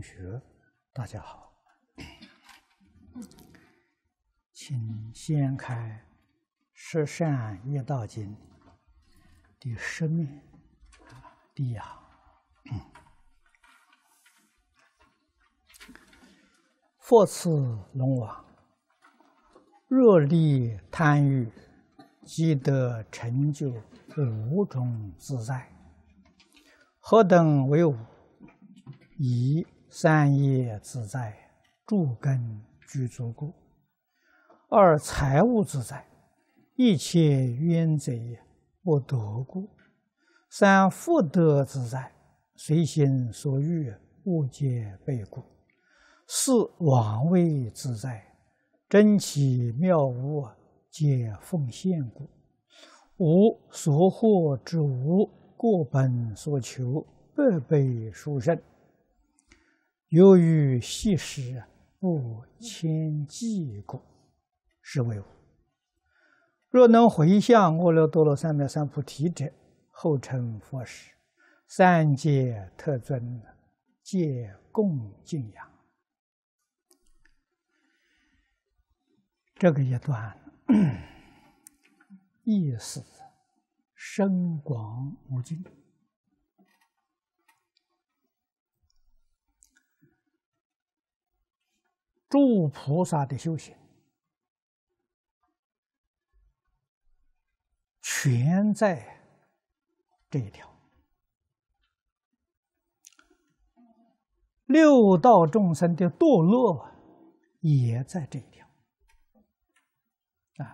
同学，大家好，请掀开《十善业道经》的十面第一行。佛赐龙王，若力贪欲，即得成就五种自在。何等为五？以三业自在，住根具足故；二财物自在，一切冤贼不得故；三福德自在，随心所欲勿解被故；四王位自在，真奇妙物皆奉献故；五所获之物，过本所求，百倍殊胜。由于昔时不迁计故，是为无。若能回向阿耨多罗三藐三菩提者，后成佛时，三界特尊，皆共敬仰。这个一段，意思深广无尽。助菩萨的修行，全在这一条；六道众生的堕落，也在这一条。啊，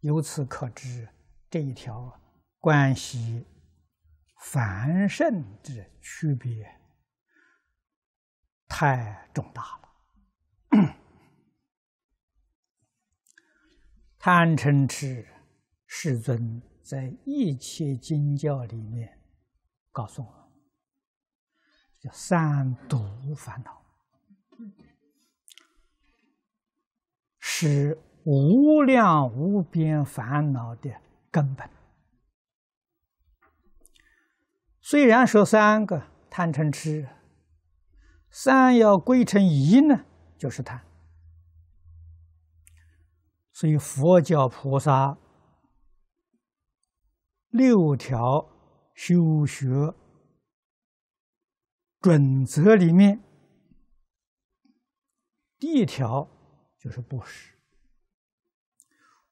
由此可知，这一条关系凡圣之区别，太重大了。贪嗔痴，世尊在一切经教里面告诉我，叫三毒烦恼，是无量无边烦恼的根本。虽然说三个贪嗔痴，三要归成一呢，就是贪。所以佛教菩萨六条修学准则里面，第一条就是布施。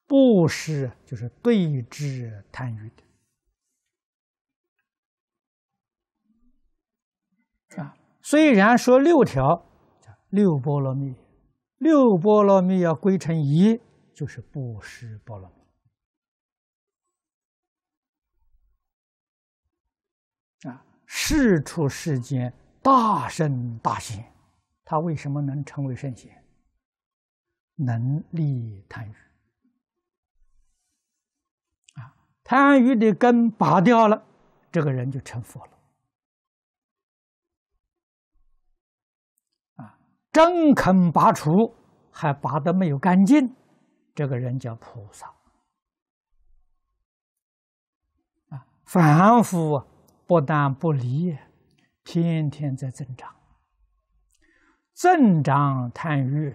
布施就是对治贪欲的啊。虽然说六条六波罗蜜，六波罗蜜要归成一。就是不施不劳啊，世出世间大圣大贤，他为什么能成为圣贤？能力贪欲啊，贪欲的根拔掉了，这个人就成佛了啊，真肯拔除，还拔的没有干净。这个人叫菩萨啊，凡夫不但不离，天天在增长，增长贪欲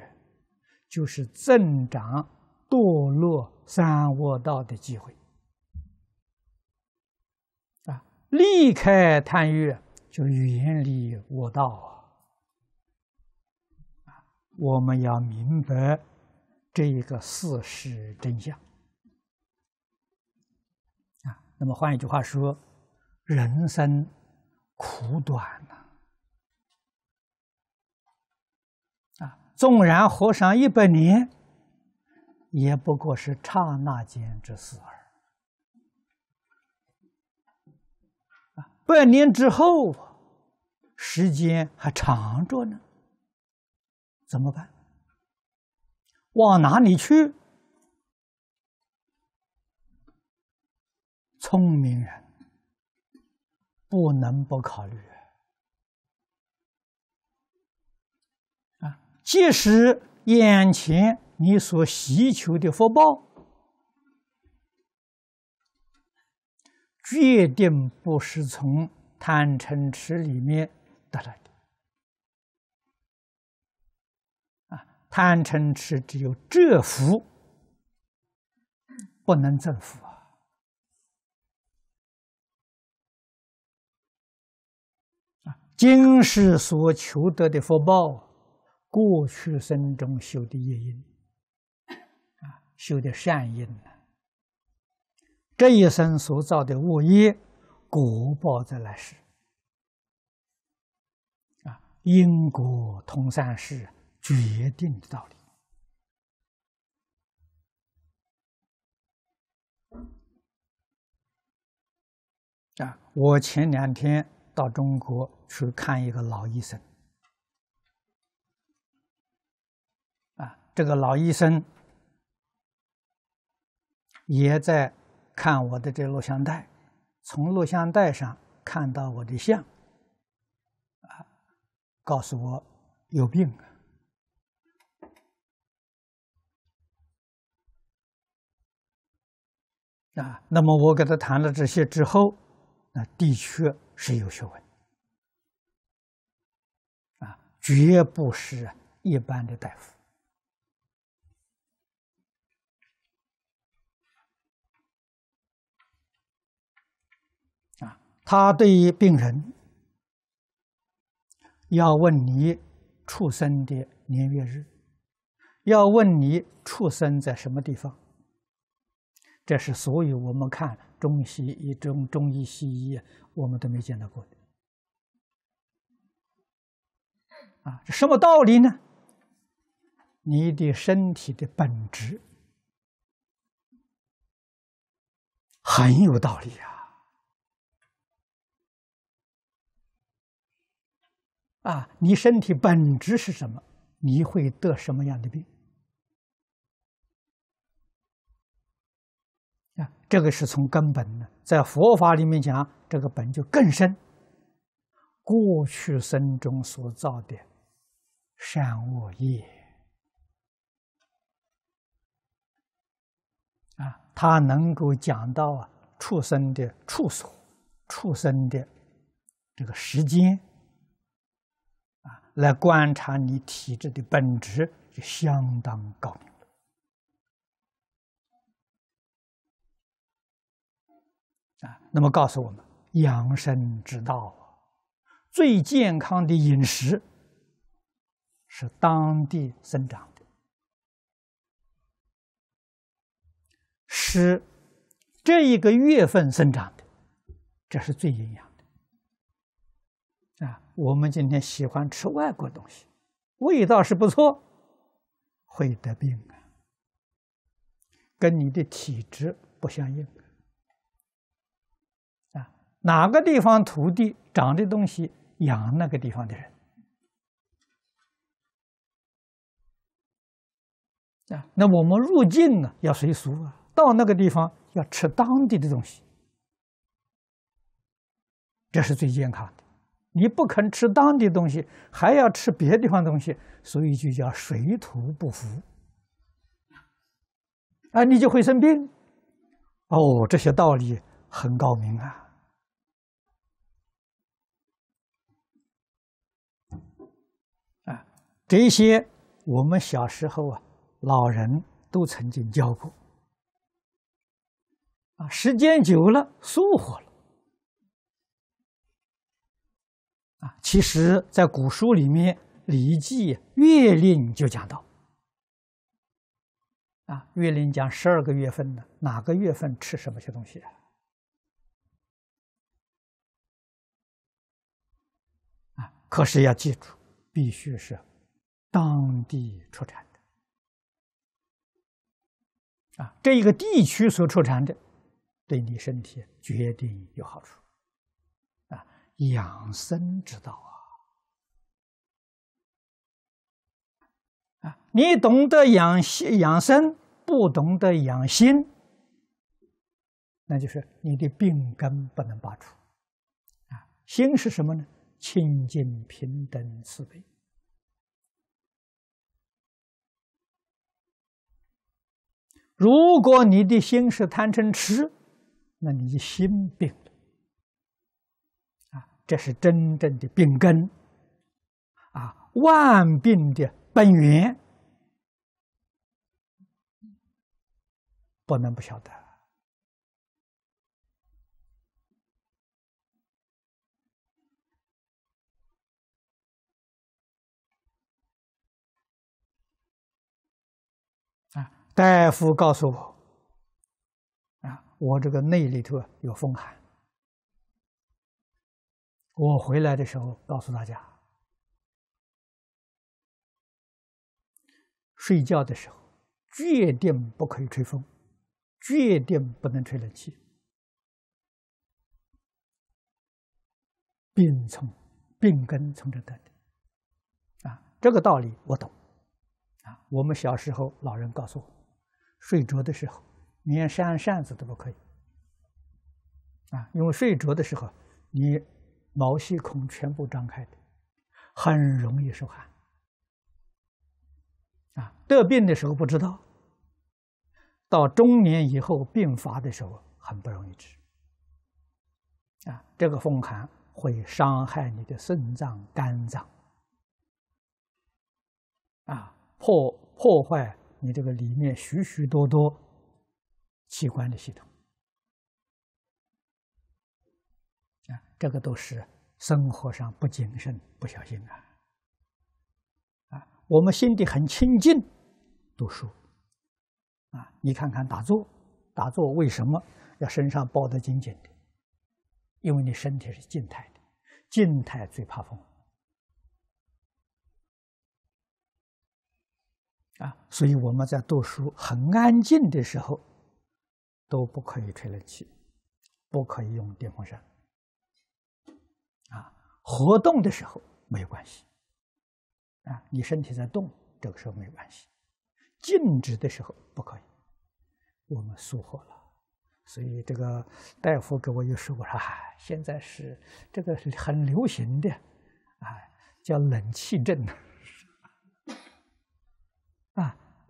就是增长堕落三恶道的机会啊，离开贪欲就远离恶道啊，我们要明白。这一个事实真相啊，那么换一句话说，人生苦短呐啊，纵然活上一百年，也不过是刹那间之事儿百年之后，时间还长着呢，怎么办？往哪里去？聪明人不能不考虑啊！即使眼前你所希求的福报，决定不是从贪嗔痴里面得来。贪嗔痴只有这福，不能增福啊！啊，今世所求得的福报，过去生中修的业因啊，修的善因这一生所造的恶业，果报在来世。啊，因果同三世。决定的道理啊！我前两天到中国去看一个老医生，啊，这个老医生也在看我的这录像带，从录像带上看到我的相，啊，告诉我有病。啊，那么我给他谈了这些之后，那的确是有学问，啊，绝不是一般的大夫，啊，他对于病人要问你出生的年月日，要问你出生在什么地方。这是，所以我们看中西医，中中医西医，我们都没见到过的。啊，这什么道理呢？你的身体的本质很有道理啊！啊，你身体本质是什么？你会得什么样的病？这个是从根本的，在佛法里面讲，这个本就更深。过去生中所造的善恶业啊，他能够讲到啊，畜生的处所、畜生的这个时间啊，来观察你体质的本质，就相当高明。啊，那么告诉我们养生之道，最健康的饮食是当地生长的，是这一个月份生长的，这是最营养的。啊，我们今天喜欢吃外国东西，味道是不错，会得病啊，跟你的体质不相应。哪个地方土地长的东西养那个地方的人啊，那我们入境呢要随俗啊，到那个地方要吃当地的东西，这是最健康的。你不肯吃当地东西，还要吃别地方东西，所以就叫水土不服啊，你就会生病。哦，这些道理很高明啊。这些我们小时候啊，老人都曾经教过。啊，时间久了，疏忽了。啊，其实在古书里面，《礼记》《月令》就讲到。啊，《月令》讲十二个月份呢，哪个月份吃什么些东西？啊，可是要记住，必须是。当地出产的啊，这一个地区所出产的，对你身体决定有好处啊。养生之道啊啊，你懂得养养生，不懂得养心，那就是你的病根不能拔除啊。心是什么呢？清净平等慈悲。如果你的心是贪嗔痴，那你的心病了，啊，这是真正的病根，啊，万病的本源，不能不晓得。大夫告诉我：“啊，我这个内里头有风寒。”我回来的时候告诉大家：睡觉的时候，决定不可以吹风，决定不能吹冷气。病从病根从这得的，啊，这个道理我懂。啊，我们小时候老人告诉我。睡着的时候，连扇扇子都不可以，啊，因为睡着的时候，你毛细孔全部张开的，很容易受寒，啊，得病的时候不知道，到中年以后病发的时候很不容易治，啊，这个风寒会伤害你的肾脏、肝脏，啊，破破坏。你这个里面许许多多器官的系统啊，这个都是生活上不谨慎、不小心啊啊！我们心底很清净，读书啊，你看看打坐，打坐为什么要身上包得紧紧的？因为你身体是静态的，静态最怕风。啊，所以我们在读书很安静的时候，都不可以吹冷气，不可以用电风扇。啊，活动的时候没有关系，啊，你身体在动，这个时候没有关系。静止的时候不可以，我们疏忽了。所以这个大夫给我又说，我说现在是这个是很流行的，啊，叫冷气症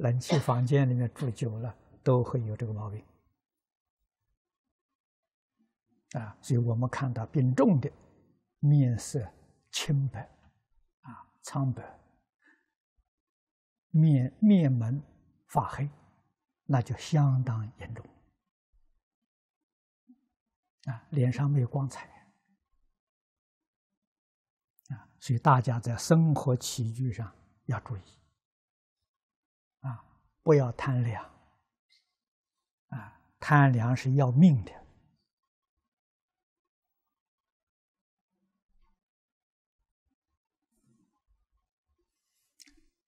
冷气房间里面住久了，都会有这个毛病啊。所以我们看到病重的面色青白啊，苍白，面面门发黑，那就相当严重啊，脸上没有光彩啊。所以大家在生活起居上要注意。不要贪凉啊！贪凉是要命的。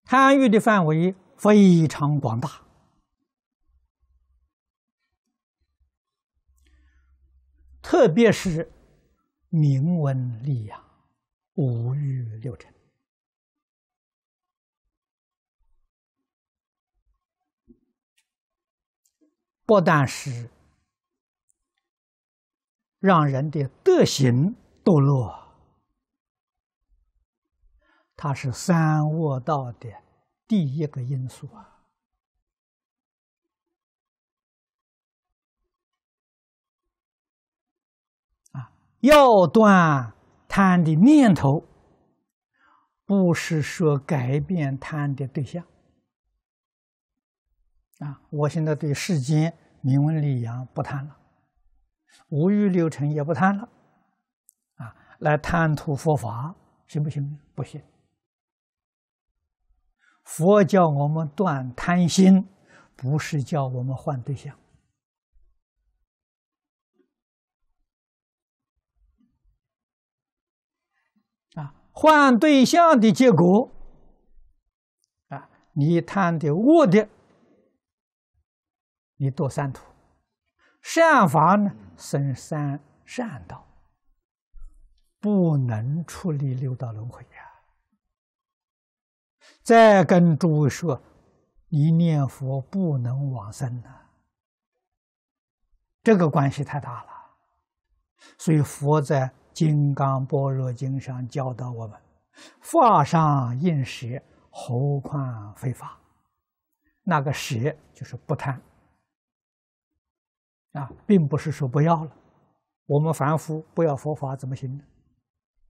贪欲的范围非常广大，特别是名闻利养、五欲六尘。不但是让人的德行堕落，它是三恶道的第一个因素啊！啊，要断贪的念头，不是说改变贪的对象。啊，我现在对世间名闻利养不贪了，五欲六尘也不贪了，啊，来贪图佛法行不行？不行。佛教我们断贪心，不是叫我们换对象。啊，换对象的结果，啊，你贪的我的。你多三土，善法呢生三善道，不能出离六道轮回呀！再跟诸位说，你念佛不能往生啊，这个关系太大了。所以佛在《金刚般若经》上教导我们：法上应舍，何况非法？那个舍就是不贪。啊，并不是说不要了，我们凡夫不要佛法怎么行呢？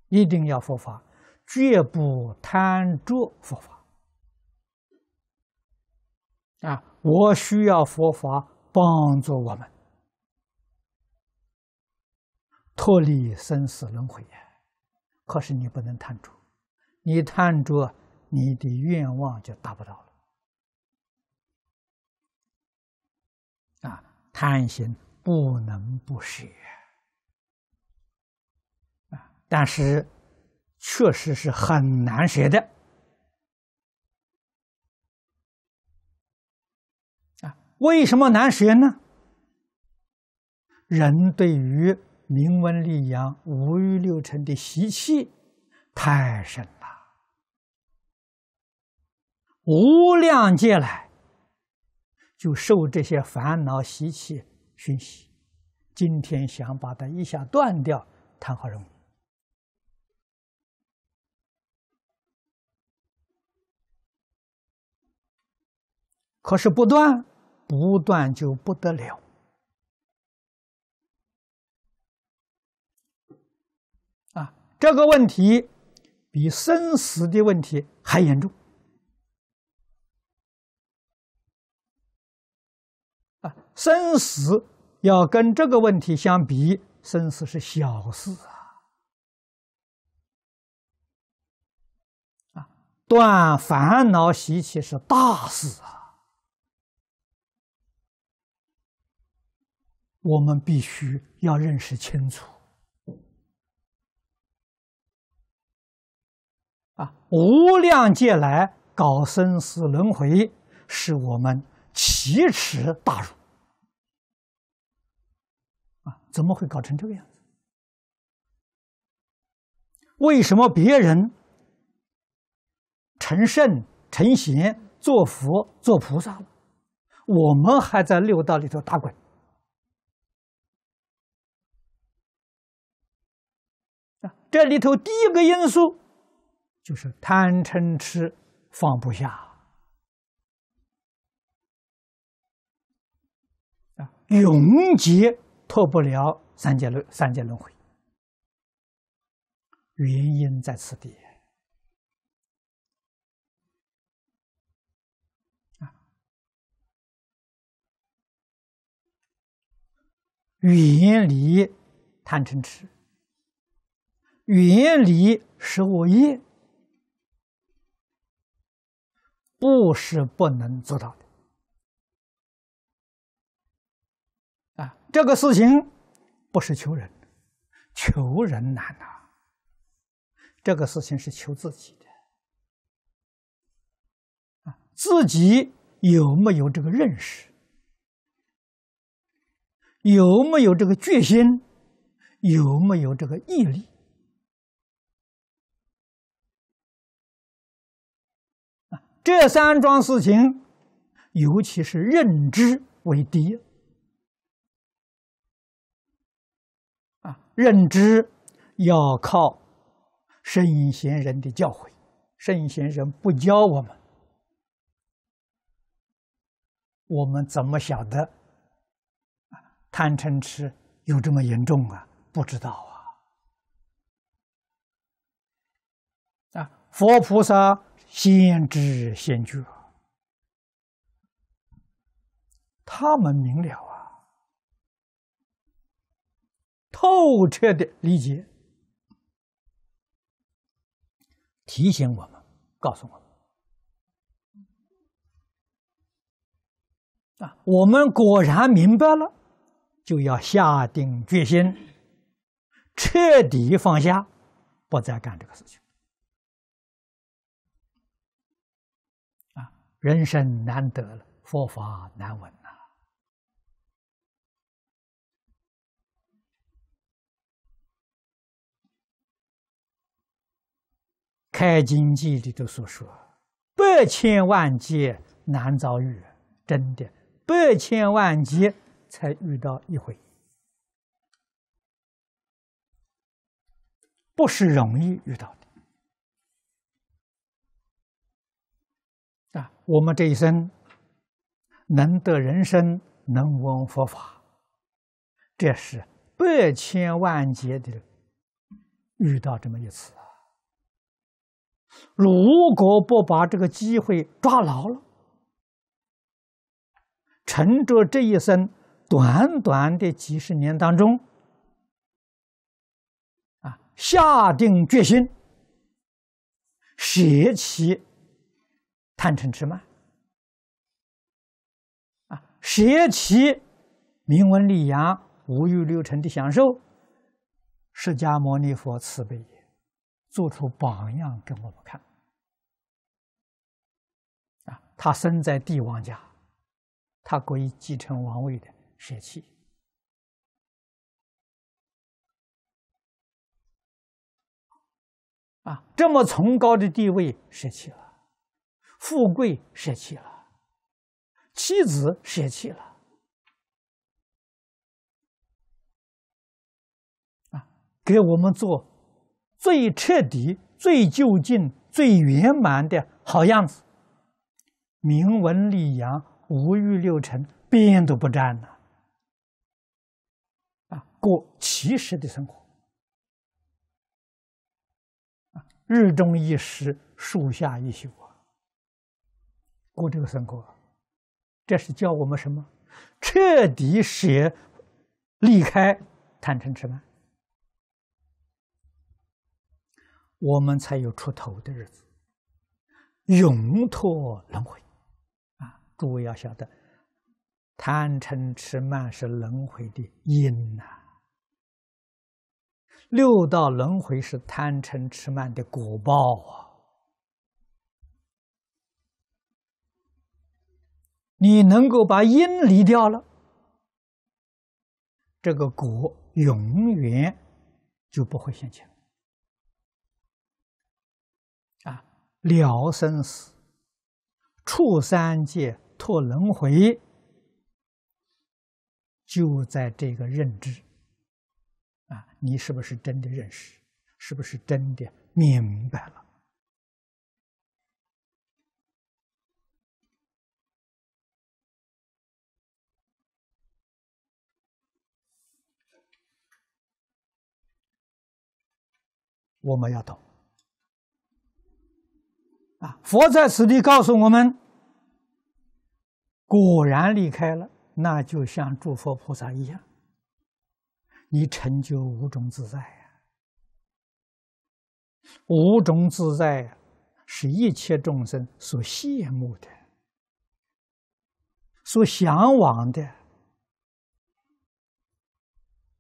一定要佛法，绝不贪著佛法。啊，我需要佛法帮助我们脱离生死轮回呀。可是你不能贪著，你贪著你的愿望就达不到了。贪心不能不舍啊，但是确实是很难舍的啊。为什么难舍呢？人对于明文立阳、五欲六尘的习气太深了，无量劫来。就受这些烦恼习气熏习，今天想把它一下断掉，谈何容易？可是不断，不断就不得了啊！这个问题比生死的问题还严重。生死要跟这个问题相比，生死是小事啊！啊，断烦恼习气是大事啊！我们必须要认识清楚。啊，无量界来搞生死轮回，是我们奇耻大辱。怎么会搞成这个样子？为什么别人成圣、成贤、做佛、做菩萨，我们还在六道里头打滚？啊，这里头第一个因素就是贪嗔痴放不下啊，永劫。脱不了三界轮三界轮回，原因在此地远离贪嗔痴，远离十恶业，不是不能做到的。这个事情不是求人，求人难呐。这个事情是求自己的啊，自己有没有这个认识？有没有这个决心？有没有这个毅力？这三桩事情，尤其是认知为第一。认知要靠圣贤人的教诲，圣贤人不教我们，我们怎么晓得贪嗔痴有这么严重啊？不知道啊！啊，佛菩萨先知先觉，他们明了啊。透彻的理解，提醒我们，告诉我们，啊，我们果然明白了，就要下定决心，彻底放下，不再干这个事情，啊，人生难得了，佛法难闻。《开经记》里头所说：“百千万劫难遭遇，真的，百千万劫才遇到一回，不是容易遇到的。”啊，我们这一生能得人生，能闻佛法，这是百千万劫的遇到这么一次。如果不把这个机会抓牢了，趁着这一生短短的几十年当中，啊，下定决心，舍弃贪嗔痴慢，啊，舍弃名闻利养、无欲六尘的享受，释迦牟尼佛慈悲。做出榜样给我们看，啊，他生在帝王家，他可以继承王位的舍弃，啊，这么崇高的地位舍弃了，富贵舍弃了，妻子舍弃了，啊，给我们做。最彻底、最就近、最圆满的好样子，明文立阳，无欲六尘，边都不沾了，啊，过其实的生活，啊，日中一时，树下一宿啊，过这个生活，这是教我们什么？彻底舍，离开贪嗔痴慢。我们才有出头的日子，永脱轮回啊！诸位要晓得，贪嗔痴慢是轮回的因呐，六道轮回是贪嗔痴慢的果报啊。你能够把因离掉了，这个果永远就不会现前。了生死，出三界，脱轮回，就在这个认知。啊，你是不是真的认识？是不是真的明白了？我们要懂。佛在此地告诉我们：果然离开了，那就像诸佛菩萨一样，你成就无中自在呀！无中自在是一切众生所羡慕的、所向往的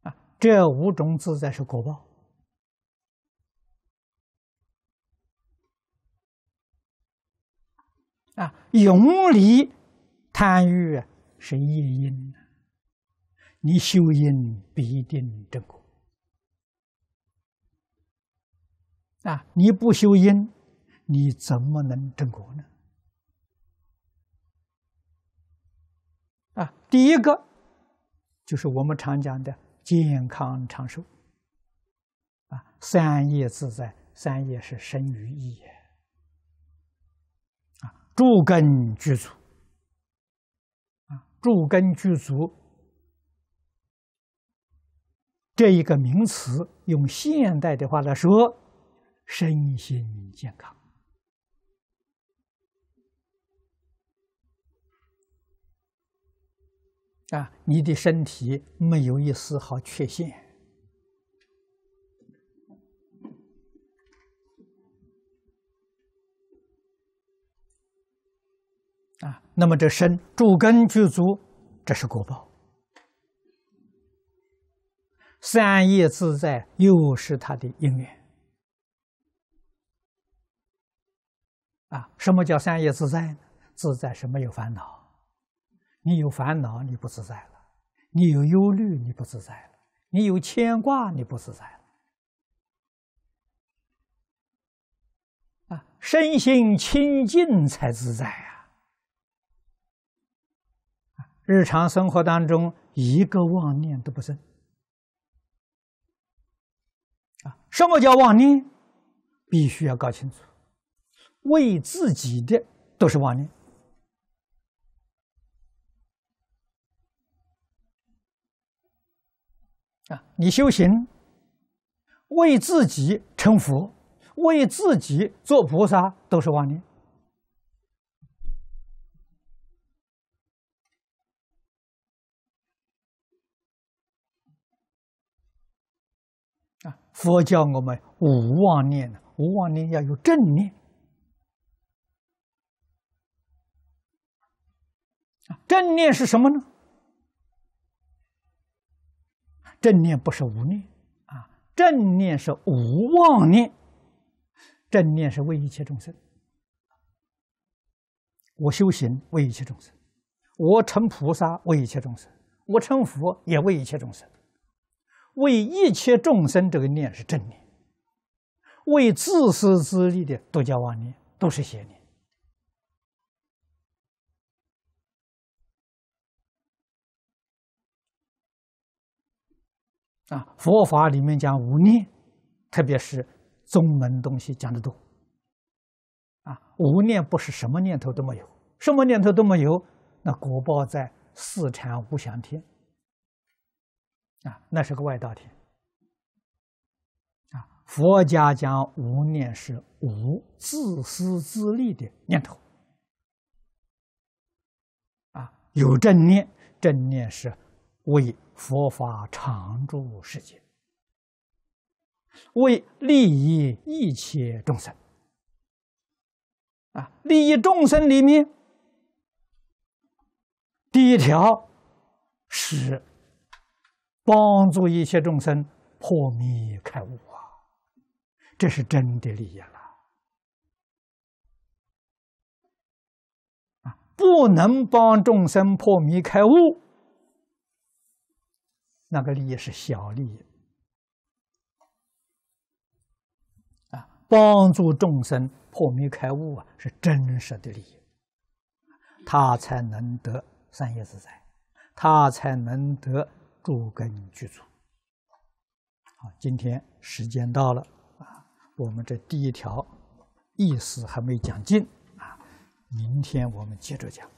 啊！这无中自在是果报。啊，用力、贪欲是业因，你修因必定正果。啊，你不修因，你怎么能正果呢？啊，第一个就是我们常讲的健康长寿。啊，三业自在，三业是身、于意诸根具足，啊，根具足，这一个名词，用现代的话来说，身心健康。啊，你的身体没有一丝毫缺陷。那么这身住根具足，这是果报；三业自在，又是他的因缘。啊，什么叫三业自在呢？自在是没有烦恼，你有烦恼你不自在了；你有忧虑你不自在了；你有牵挂你不自在了。啊，身心清净才自在。日常生活当中，一个妄念都不剩。啊，什么叫妄念？必须要搞清楚。为自己的都是妄念。啊，你修行，为自己成佛，为自己做菩萨，都是妄念。佛教我们无妄念，无妄念要有正念正念是什么呢？正念不是无念啊！正念是无妄念，正念是为一切众生。我修行为一切众生，我成菩萨为一切众生，我成佛也为一切众生。为一切众生这个念是正念，为自私自利的多家妄念都是邪念。啊，佛法里面讲无念，特别是宗门东西讲的多。啊，无念不是什么念头都没有，什么念头都没有，那果报在四禅无想天。啊，那是个外道题。啊，佛家讲无念是无自私自利的念头。啊，有正念，正念是为佛法常住世界，为利益一切众生。啊，利益众生里面，第一条是。帮助一些众生破迷开悟啊，这是真的利益了啊！不能帮众生破迷开悟，那个利益是小利益啊。帮助众生破迷开悟啊，是真实的利益，他才能得善业之财，他才能得。诸根具足。好，今天时间到了啊，我们这第一条意思还没讲尽啊，明天我们接着讲。